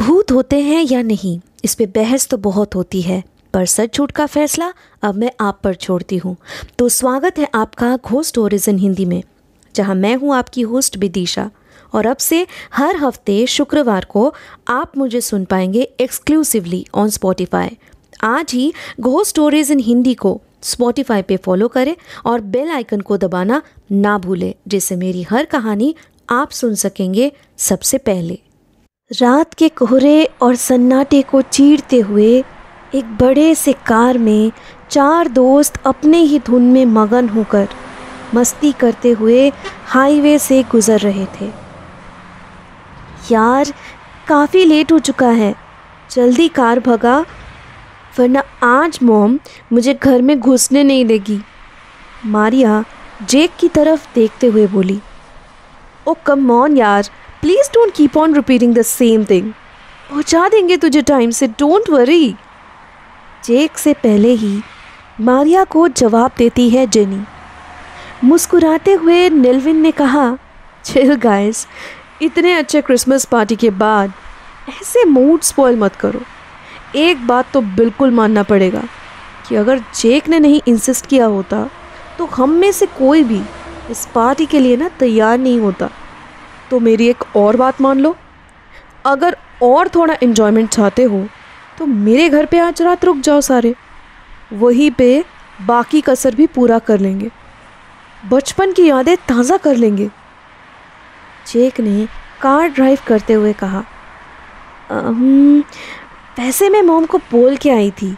भूत होते हैं या नहीं इस पर बहस तो बहुत होती है पर सच झूठ का फैसला अब मैं आप पर छोड़ती हूँ तो स्वागत है आपका घोस्ट ओरिजिन हिंदी में जहाँ मैं हूँ आपकी होस्ट विदिशा और अब से हर हफ्ते शुक्रवार को आप मुझे सुन पाएंगे एक्सक्लूसिवली ऑन स्पॉटिफाई आज ही घोस्ट इन हिंदी को स्पॉटिफाई पे फॉलो करें और बेल आइकन को दबाना ना भूलें जिससे मेरी हर कहानी आप सुन सकेंगे सबसे पहले रात के कोहरे और सन्नाटे को चीरते हुए एक बड़े से कार में चार दोस्त अपने ही धुन में मगन होकर मस्ती करते हुए हाईवे से गुज़र रहे थे यार काफ़ी लेट हो चुका है जल्दी कार भगा वरना आज मोम मुझे घर में घुसने नहीं देगी मारिया जेक की तरफ देखते हुए बोली ओ कम मौन यार please don't keep on repeating the same thing पहुंचा देंगे तुझे टाइम से डोंट वरी जेक से पहले ही मारिया को जवाब देती है जेनी मुस्कुराते हुए निलविन ने कहा चिल गाइस इतने अच्छे क्रिसमस पार्टी के बाद ऐसे मूड स्पॉइल मत करो एक बात तो बिल्कुल मानना पड़ेगा कि अगर जेक ने नहीं इंसिस्ट किया होता तो हम में से कोई भी इस पार्टी के लिए ना तैयार नहीं होता तो मेरी एक और बात मान लो अगर और थोड़ा इन्जॉयमेंट चाहते हो तो मेरे घर पे आज रात रुक जाओ सारे वहीं पे बाकी कसर भी पूरा कर लेंगे बचपन की यादें ताज़ा कर लेंगे चेक ने कार ड्राइव करते हुए कहा वैसे मैं मोम को बोल के आई थी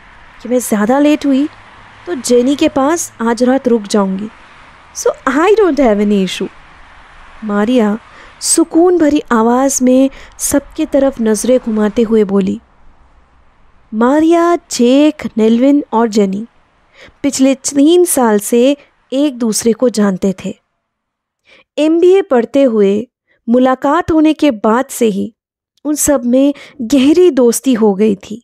कि मैं ज़्यादा लेट हुई तो जेनी के पास आज रात रुक जाऊंगी so I don't have any issue Maria सुकून भरी आवाज़ में सबके तरफ नज़रें घुमाते हुए बोली मारिया जेक नेलविन और जेनी पिछले तीन साल से एक दूसरे को जानते थे एम पढ़ते हुए मुलाकात होने के बाद से ही उन सब में गहरी दोस्ती हो गई थी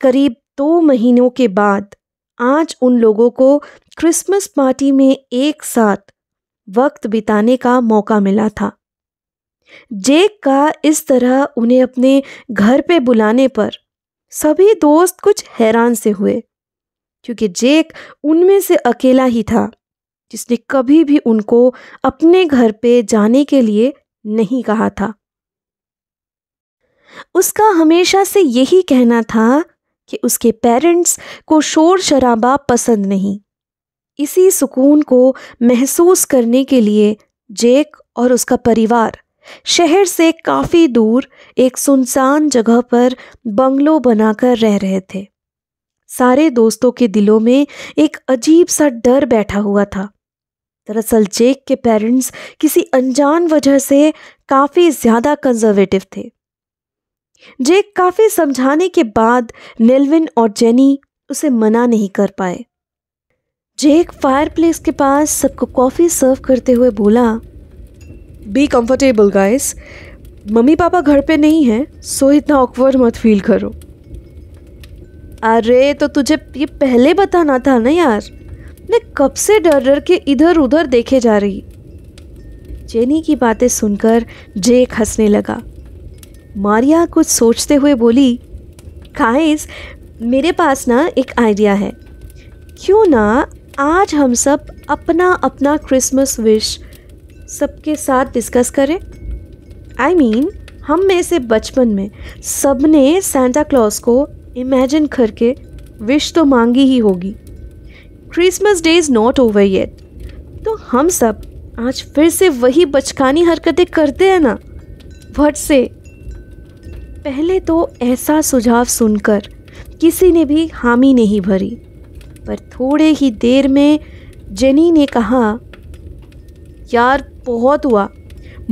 करीब दो महीनों के बाद आज उन लोगों को क्रिसमस पार्टी में एक साथ वक्त बिताने का मौका मिला था जेक का इस तरह उन्हें अपने घर पे बुलाने पर सभी दोस्त कुछ हैरान से हुए क्योंकि जेक उनमें से अकेला ही था जिसने कभी भी उनको अपने घर पे जाने के लिए नहीं कहा था उसका हमेशा से यही कहना था कि उसके पेरेंट्स को शोर शराबा पसंद नहीं इसी सुकून को महसूस करने के लिए जेक और उसका परिवार शहर से काफ़ी दूर एक सुनसान जगह पर बंगलो बनाकर रह रहे थे सारे दोस्तों के दिलों में एक अजीब सा डर बैठा हुआ था दरअसल जेक के पेरेंट्स किसी अनजान वजह से काफ़ी ज़्यादा कंजर्वेटिव थे जेक काफ़ी समझाने के बाद नेलविन और जेनी उसे मना नहीं कर पाए जेक फायरप्लेस के पास सबको कॉफ़ी सर्व करते हुए बोला be comfortable guys mummy papa घर पे नहीं हैं सो इतना ऑकवर्ड मत फील करो अरे तो तुझे ये पहले बताना था ना यार मैं कब से डर डर के इधर उधर देखे जा रही जेनी की बातें सुनकर जेक हंसने लगा मारिया कुछ सोचते हुए बोली गाइस मेरे पास ना एक आइडिया है क्यों ना आज हम सब अपना अपना क्रिसमस विश सबके साथ डिस्कस करें आई I मीन mean, हम में से बचपन में सब ने सेंटा क्लॉज को इमेजिन करके विश तो मांगी ही होगी Christmas day is not over yet तो हम सब आज फिर से वही बचकानी हरकतें करते हैं ना भट से पहले तो ऐसा सुझाव सुनकर किसी ने भी हामी नहीं भरी पर थोड़े ही देर में जेनी ने कहा यार बहुत हुआ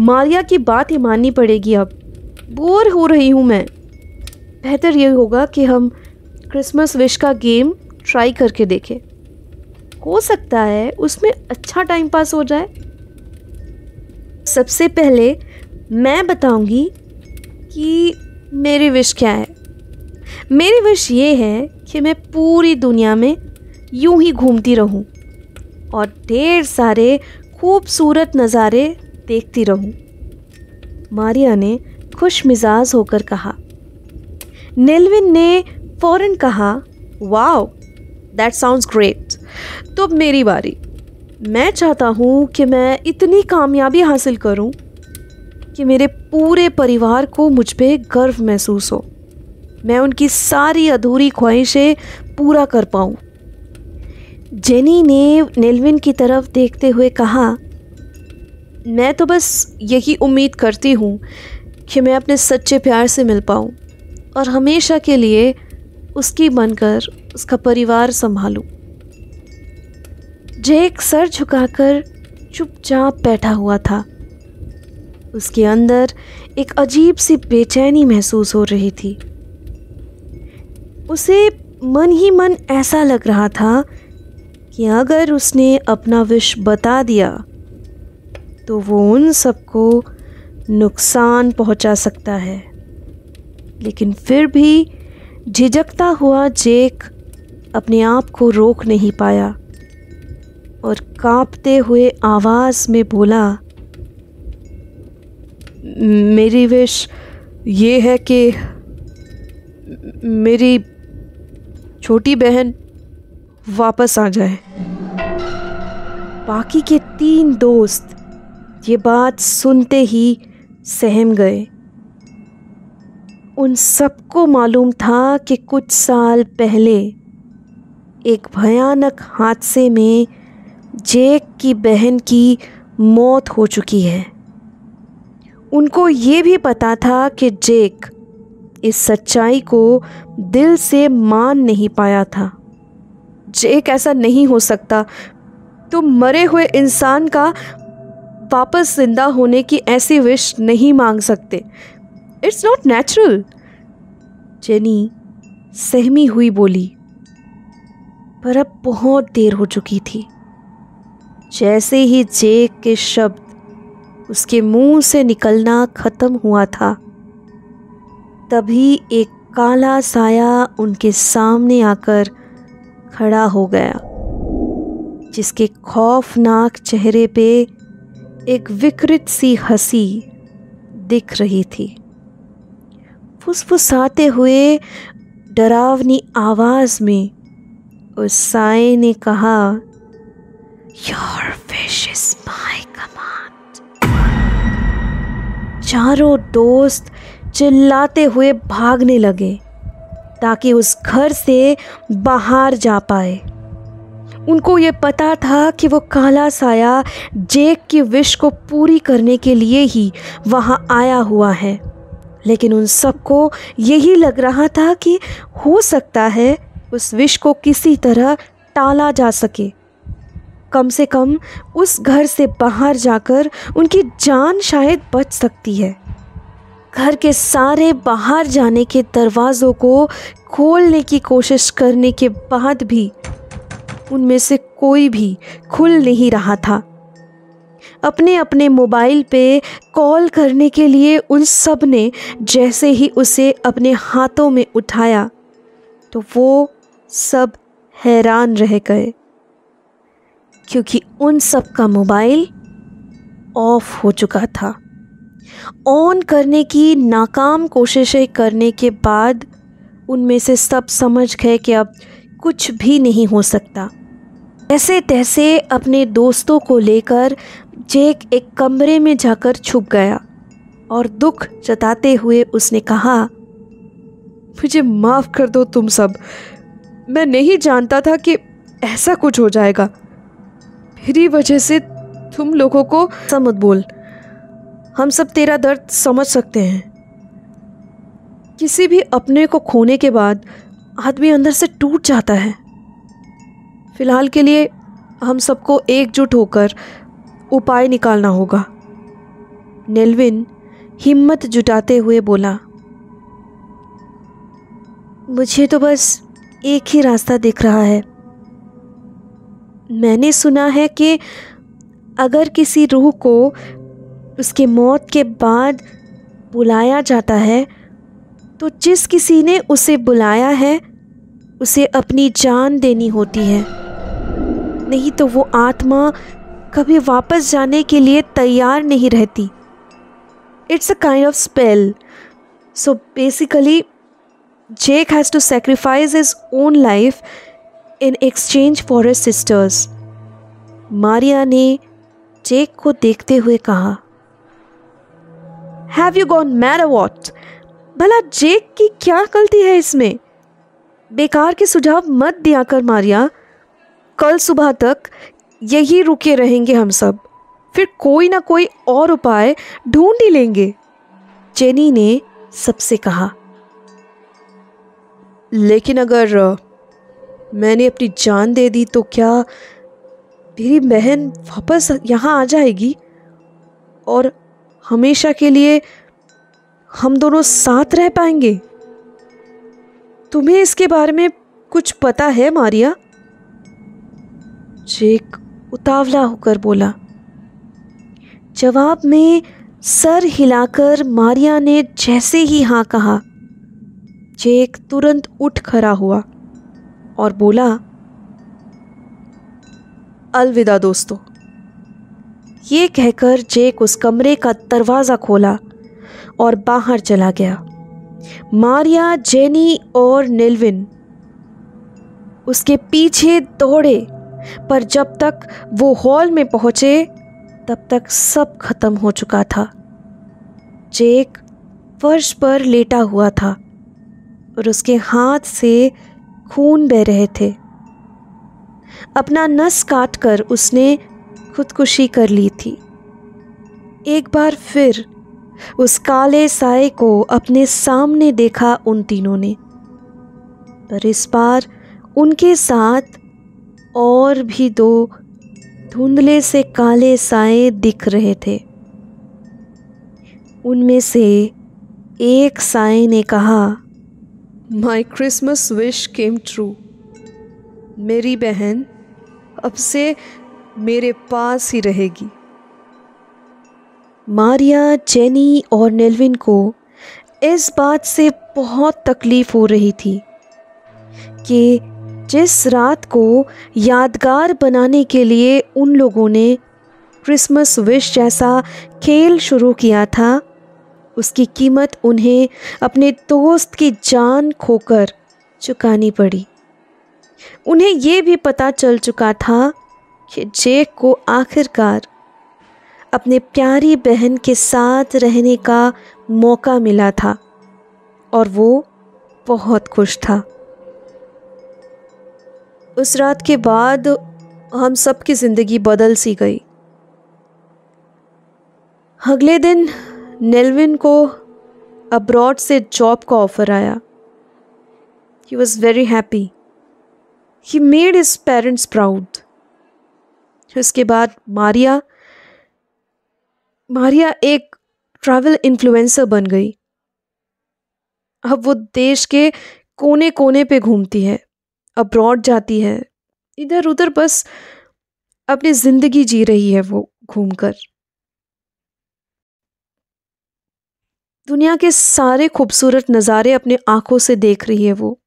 मारिया की बात ही माननी पड़ेगी अब बोर हो रही हूँ मैं बेहतर ये होगा कि हम क्रिसमस विश का गेम ट्राई करके देखें हो सकता है उसमें अच्छा टाइम पास हो जाए सबसे पहले मैं बताऊंगी कि मेरी विश क्या है मेरी विश ये है कि मैं पूरी दुनिया में यूं ही घूमती रहूं और ढेर सारे खूबसूरत नज़ारे देखती रहूं मारिया ने खुश मिजाज होकर कहा नेलविन ने फ़ौरन कहा वाओ दैट साउंड्स ग्रेट तो मेरी बारी मैं चाहता हूँ कि मैं इतनी कामयाबी हासिल करूँ कि मेरे पूरे परिवार को मुझ पर गर्व महसूस हो मैं उनकी सारी अधूरी ख्वाहिशें पूरा कर पाऊँ जेनी ने नेलविन की तरफ देखते हुए कहा मैं तो बस यही उम्मीद करती हूँ कि मैं अपने सच्चे प्यार से मिल पाऊँ और हमेशा के लिए उसकी बनकर उसका परिवार संभालूँ जेक सर झुकाकर चुपचाप बैठा हुआ था उसके अंदर एक अजीब सी बेचैनी महसूस हो रही थी उसे मन ही मन ऐसा लग रहा था कि अगर उसने अपना विश बता दिया तो वो उन सबको नुकसान पहुंचा सकता है लेकिन फिर भी झिझकता हुआ जेक अपने आप को रोक नहीं पाया और कांपते हुए आवाज़ में बोला मेरी विश ये है कि मेरी छोटी बहन वापस आ जाए बाकी के तीन दोस्त ये बात सुनते ही सहम गए उन सबको मालूम था कि कुछ साल पहले एक भयानक हादसे में जेक की बहन की मौत हो चुकी है उनको ये भी पता था कि जेक इस सच्चाई को दिल से मान नहीं पाया था जेक ऐसा नहीं हो सकता तो मरे हुए इंसान का वापस जिंदा होने की ऐसी विश नहीं मांग सकते इट्स नॉट नेचुरल जेनी सहमी हुई बोली पर अब बहुत देर हो चुकी थी जैसे ही जेक के शब्द उसके मुंह से निकलना खत्म हुआ था तभी एक काला साया उनके सामने आकर खड़ा हो गया जिसके खौफनाक चेहरे पे एक विकृत सी हंसी दिख रही थी फुसफुसाते हुए डरावनी आवाज़ में उस साय ने कहा your wish is my command चारों दोस्त चिल्लाते हुए भागने लगे ताकि उस घर से बाहर जा पाए उनको ये पता था कि वो काला साया जेक की विश को पूरी करने के लिए ही वहाँ आया हुआ है लेकिन उन सबको यही लग रहा था कि हो सकता है उस विश को किसी तरह टाला जा सके कम से कम उस घर से बाहर जाकर उनकी जान शायद बच सकती है घर के सारे बाहर जाने के दरवाज़ों को खोलने की कोशिश करने के बाद भी उनमें से कोई भी खुल नहीं रहा था अपने अपने मोबाइल पे कॉल करने के लिए उन सब ने जैसे ही उसे अपने हाथों में उठाया तो वो सब हैरान रह गए क्योंकि उन सब का मोबाइल ऑफ हो चुका था ऑन करने की नाकाम कोशिशें करने के बाद उनमें से सब समझ गए कि अब कुछ भी नहीं हो सकता ऐसे तैसे अपने दोस्तों को लेकर जेक एक कमरे में जाकर छुप गया और दुख जताते हुए उसने कहा मुझे माफ़ कर दो तुम सब मैं नहीं जानता था कि ऐसा कुछ हो जाएगा मेरी वजह से तुम लोगों को समझ बोल हम सब तेरा दर्द समझ सकते हैं किसी भी अपने को खोने के बाद आदमी अंदर से टूट जाता है फ़िलहाल के लिए हम सबको एकजुट होकर उपाय निकालना होगा नेलविन हिम्मत जुटाते हुए बोला मुझे तो बस एक ही रास्ता दिख रहा है मैंने सुना है कि अगर किसी रूह को उसके मौत के बाद बुलाया जाता है तो जिस किसी ने उसे बुलाया है उसे अपनी जान देनी होती है नहीं तो वो आत्मा कभी वापस जाने के लिए तैयार नहीं रहती it's a kind of spell so basically Jake has to sacrifice his own life in exchange for sisters Maria ने जेक को देखते हुए कहा have you gone mad about what भला जेक की क्या गलती है इसमें बेकार के सुझाव मत दिया कर मारिया कल सुबह तक यही रुके रहेंगे हम सब फिर कोई ना कोई और उपाय ढूंढ ही लेंगे चेनी ने सबसे कहा लेकिन अगर मैंने अपनी जान दे दी तो क्या मेरी बहन वापस यहाँ आ जाएगी और हमेशा के लिए हम दोनों साथ रह पाएंगे तुम्हें इसके बारे में कुछ पता है मारिया जेक उतावला होकर बोला जवाब में सर हिलाकर मारिया ने जैसे ही हाँ कहा जेक तुरंत उठ खड़ा हुआ और बोला अलविदा दोस्तों ये कहकर जेक उस कमरे का दरवाज़ा खोला और बाहर चला गया मारिया जेनी और नेलविन उसके पीछे दौड़े पर जब तक वो हॉल में पहुंचे तब तक सब खत्म हो चुका था जेक फर्श पर लेटा हुआ था और उसके हाथ से खून बह रहे थे अपना नस काटकर उसने खुदकुशी कर ली थी एक बार फिर उस काले साय को अपने सामने देखा उन तीनों ने पर इस बार उनके साथ और भी दो धुंधले से काले साए दिख रहे थे उनमें से एक साए ने कहा my Christmas wish came true मेरी बहन अब से मेरे पास ही रहेगी मारिया जेनी और नेलविन को इस बात से बहुत तकलीफ़ हो रही थी कि जिस रात को यादगार बनाने के लिए उन लोगों ने क्रिसमस विश जैसा खेल शुरू किया था उसकी कीमत उन्हें अपने दोस्त की जान खोकर चुकानी पड़ी उन्हें ये भी पता चल चुका था कि जेक को आखिरकार अपने प्यारी बहन के साथ रहने का मौका मिला था और वो बहुत खुश था उस रात के बाद हम सब की ज़िंदगी बदल सी गई अगले दिन नेलविन को अब्रॉड से जॉब का ऑफ़र आया he was very happy he made his parents proud उसके बाद मारिया मारिया एक ट्रैवल इन्फ्लुएंसर बन गई अब वो देश के कोने कोने पे घूमती है अब्रॉड जाती है इधर उधर बस अपनी ज़िंदगी जी रही है वो घूमकर दुनिया के सारे खूबसूरत नज़ारे अपने आँखों से देख रही है वो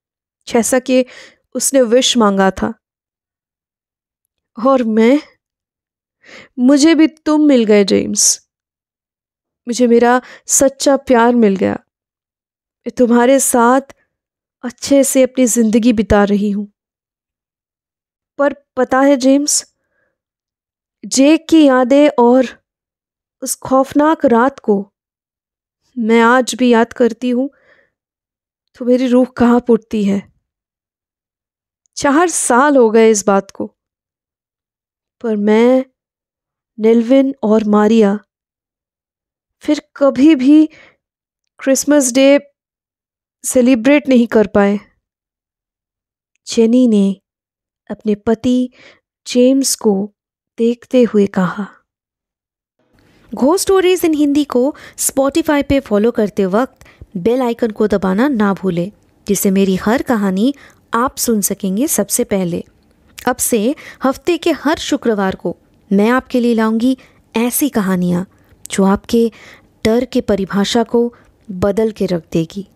जैसा कि उसने विश मांगा था और मैं मुझे भी तुम मिल गए जेम्स मुझे मेरा सच्चा प्यार मिल गया मैं तुम्हारे साथ अच्छे से अपनी ज़िंदगी बिता रही हूं पर पता है जेम्स जेक की यादें और उस खौफनाक रात को मैं आज भी याद करती हूं तो मेरी रूह कहाँ पुटती है चार साल हो गए इस बात को पर मैं नेलविन और मारिया फिर कभी भी क्रिसमस डे सेलिब्रेट नहीं कर पाए जेनी ने अपने पति जेम्स को देखते हुए कहा घो स्टोरीज इन हिंदी को स्पॉटिफाई पे फॉलो करते वक्त बेल आइकन को दबाना ना भूले जिससे मेरी हर कहानी आप सुन सकेंगे सबसे पहले अब से हफ्ते के हर शुक्रवार को मैं आपके लिए लाऊंगी ऐसी कहानियाँ जो आपके डर के परिभाषा को बदल के रख देगी